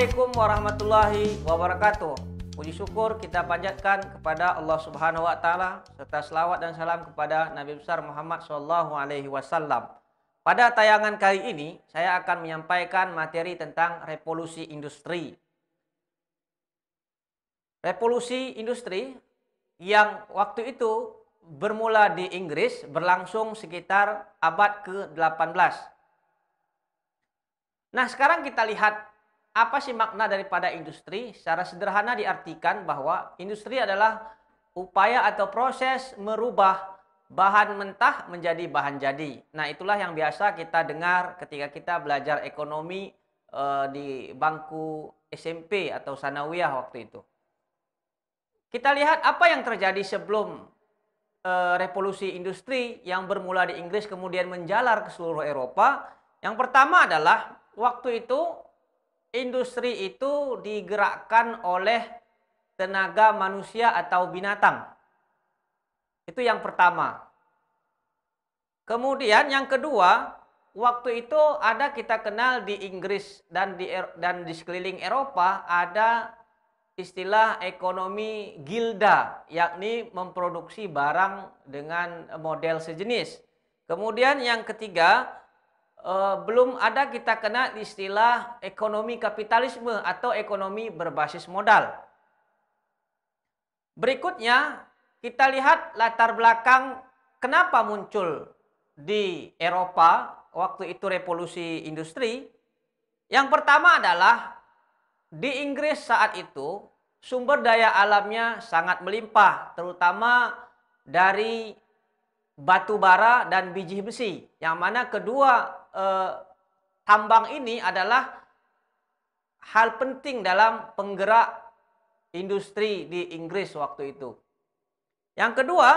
Assalamualaikum warahmatullahi wabarakatuh. Puji syukur kita panjatkan kepada Allah Subhanahu wa taala serta selawat dan salam kepada Nabi besar Muhammad sallallahu alaihi wasallam. Pada tayangan kali ini saya akan menyampaikan materi tentang revolusi industri. Revolusi industri yang waktu itu bermula di Inggris berlangsung sekitar abad ke-18. Nah, sekarang kita lihat apa sih makna daripada industri? Secara sederhana diartikan bahwa industri adalah upaya atau proses merubah bahan mentah menjadi bahan jadi. Nah, itulah yang biasa kita dengar ketika kita belajar ekonomi e, di bangku SMP atau sanawiyah waktu itu. Kita lihat apa yang terjadi sebelum e, revolusi industri yang bermula di Inggris kemudian menjalar ke seluruh Eropa. Yang pertama adalah waktu itu industri itu digerakkan oleh tenaga manusia atau binatang. Itu yang pertama. Kemudian yang kedua, waktu itu ada kita kenal di Inggris dan di dan di sekeliling Eropa ada istilah ekonomi gilda yakni memproduksi barang dengan model sejenis. Kemudian yang ketiga uh, belum ada kita kena istilah ekonomi kapitalisme atau ekonomi berbasis modal. Berikutnya, kita lihat latar belakang kenapa muncul di Eropa waktu itu revolusi industri. Yang pertama adalah di Inggris saat itu sumber daya alamnya sangat melimpah, terutama dari batu bara dan biji besi. Yang mana kedua eh, tambang ini adalah hal penting dalam penggerak industri di Inggris waktu itu. Yang kedua,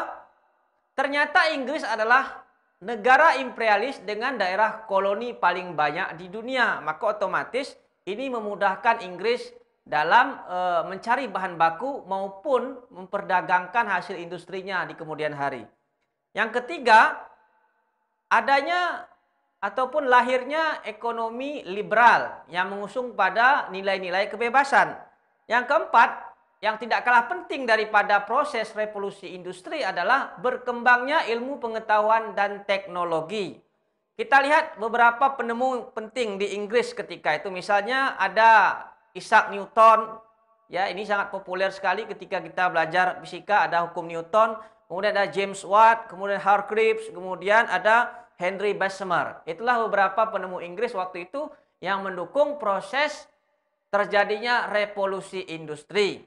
ternyata Inggris adalah negara imperialis dengan daerah koloni paling banyak di dunia. Maka otomatis ini memudahkan Inggris dalam e, mencari bahan baku maupun memperdagangkan hasil industrinya di kemudian hari. Yang ketiga, adanya ataupun lahirnya ekonomi liberal yang mengusung pada nilai-nilai kebebasan. Yang keempat, yang tidak kalah penting daripada proses revolusi industri adalah berkembangnya ilmu pengetahuan dan teknologi. Kita lihat beberapa penemu penting di Inggris ketika itu. Misalnya ada Isaac Newton. Ya, ini sangat populer sekali ketika kita belajar fisika ada hukum Newton, kemudian ada James Watt, kemudian Hargreaves, kemudian ada Henry Bessemer. Itulah beberapa penemu Inggris waktu itu yang mendukung proses terjadinya revolusi industri.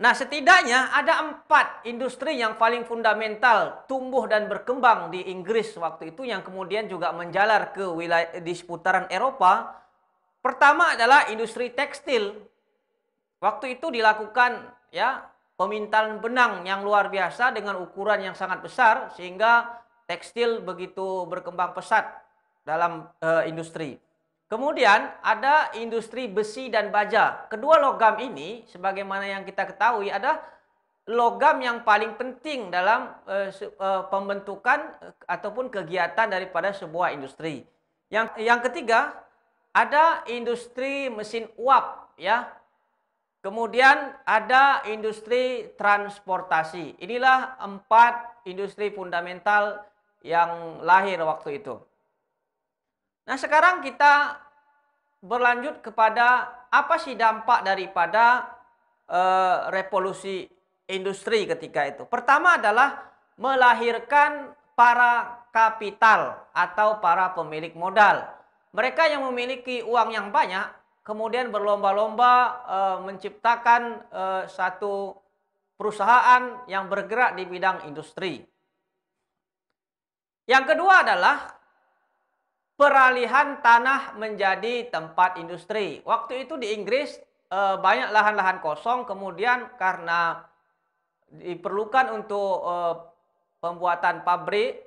Nah setidaknya ada empat industri yang paling fundamental tumbuh dan berkembang di Inggris waktu itu yang kemudian juga menjalar ke wilayah di seputaran Eropa. Pertama adalah industri tekstil. Waktu itu dilakukan ya pemintalan benang yang luar biasa dengan ukuran yang sangat besar sehingga tekstil begitu berkembang pesat dalam e, industri. Kemudian ada industri besi dan baja. Kedua logam ini sebagaimana yang kita ketahui ada logam yang paling penting dalam e, se, eh, pembentukan e, ataupun kegiatan daripada sebuah industri. Yang yang ketiga ada industri mesin uap ya. Kemudian ada industri transportasi. Inilah empat industri fundamental yang lahir waktu itu. Nah sekarang kita berlanjut kepada apa sih dampak daripada uh, revolusi industri ketika itu. Pertama adalah melahirkan para kapital atau para pemilik modal. Mereka yang memiliki uang yang banyak kemudian berlomba-lomba e, menciptakan e, satu perusahaan yang bergerak di bidang industri. Yang kedua adalah peralihan tanah menjadi tempat industri. Waktu itu di Inggris eh, banyak lahan-lahan kosong, kemudian karena diperlukan untuk eh, pembuatan pabrik,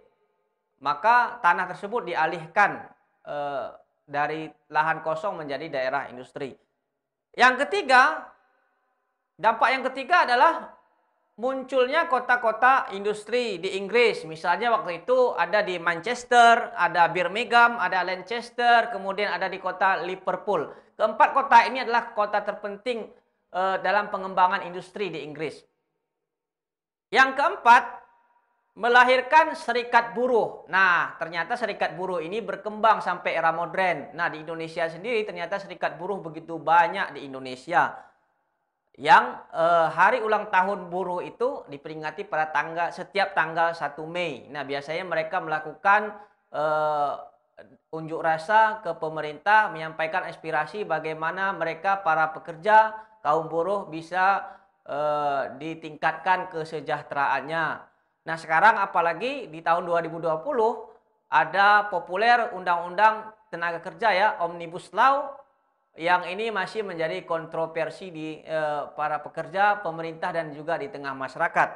maka tanah tersebut dialihkan eh, dari lahan kosong menjadi daerah industri. Yang ketiga, dampak yang ketiga adalah munculnya kota-kota industri di Inggris. Misalnya waktu itu ada di Manchester, ada Birmingham, ada Lancaster, kemudian ada di kota Liverpool. Keempat kota ini adalah kota terpenting uh, dalam pengembangan industri di Inggris. Yang keempat, melahirkan serikat buruh. Nah, ternyata serikat buruh ini berkembang sampai era modern. Nah, di Indonesia sendiri ternyata serikat buruh begitu banyak di Indonesia yang eh, hari ulang tahun buruh itu diperingati pada tanggal setiap tanggal 1 Mei. Nah, biasanya mereka melakukan eh, unjuk rasa ke pemerintah menyampaikan aspirasi bagaimana mereka para pekerja kaum buruh bisa eh, ditingkatkan kesejahteraannya. Nah, sekarang apalagi di tahun 2020 ada populer undang-undang tenaga kerja ya Omnibus Law yang ini masih menjadi kontroversi di e, para pekerja, pemerintah dan juga di tengah masyarakat.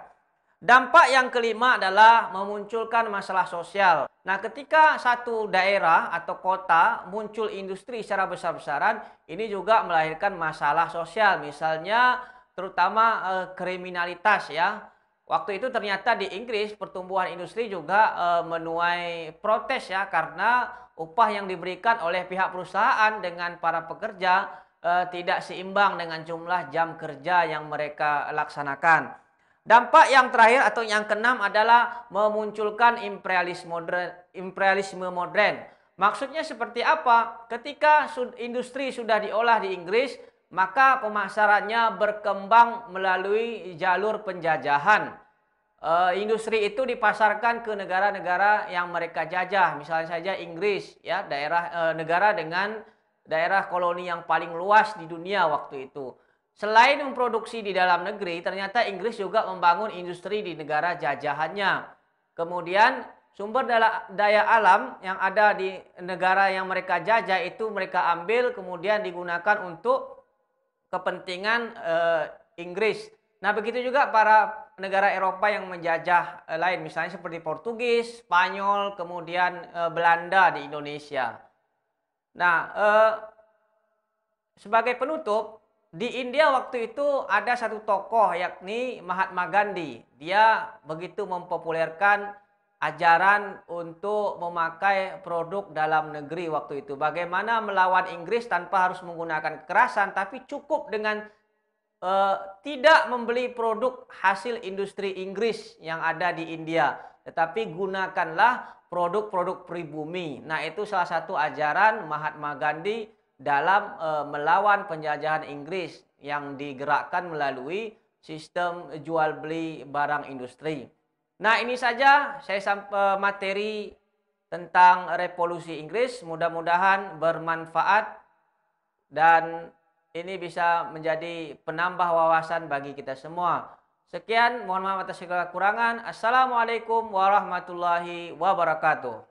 Dampak yang kelima adalah memunculkan masalah sosial. Nah, ketika satu daerah atau kota muncul industri secara besar-besaran, ini juga melahirkan masalah sosial. Misalnya terutama e, kriminalitas ya. Waktu itu ternyata di Inggris pertumbuhan industri juga e, menuai protes ya karena upah yang diberikan oleh pihak perusahaan dengan para pekerja eh, tidak seimbang dengan jumlah jam kerja yang mereka laksanakan. Dampak yang terakhir atau yang keenam adalah memunculkan imperialisme modern, imperialisme modern. Maksudnya seperti apa? Ketika industri sudah diolah di Inggris, maka pemasarannya berkembang melalui jalur penjajahan uh, industri itu dipasarkan ke negara-negara yang mereka jajah. Misalnya saja Inggris ya, daerah uh, negara dengan daerah koloni yang paling luas di dunia waktu itu. Selain memproduksi di dalam negeri, ternyata Inggris juga membangun industri di negara jajahannya. Kemudian sumber daya alam yang ada di negara yang mereka jajah itu mereka ambil kemudian digunakan untuk kepentingan e, Inggris. Nah, begitu juga para negara Eropa yang menjajah eh, lain, misalnya seperti Portugis, Spanyol, kemudian eh, Belanda di Indonesia. Nah, eh, sebagai penutup, di India waktu itu ada satu tokoh yakni Mahatma Gandhi. Dia begitu mempopulerkan ajaran untuk memakai produk dalam negeri waktu itu. Bagaimana melawan Inggris tanpa harus menggunakan kekerasan, tapi cukup dengan uh, tidak membeli produk hasil industri Inggris yang ada di India, tetapi gunakanlah produk-produk pribumi. Nah, itu salah satu ajaran Mahatma Gandhi dalam uh, melawan penjajahan Inggris yang digerakkan melalui sistem jual beli barang industri. Nah, ini saja saya sampai eh, materi tentang revolusi Inggris, mudah-mudahan bermanfaat dan ini bisa menjadi penambah wawasan bagi kita semua. Sekian, mohon maaf atas segala kekurangan. Assalamualaikum warahmatullahi wabarakatuh.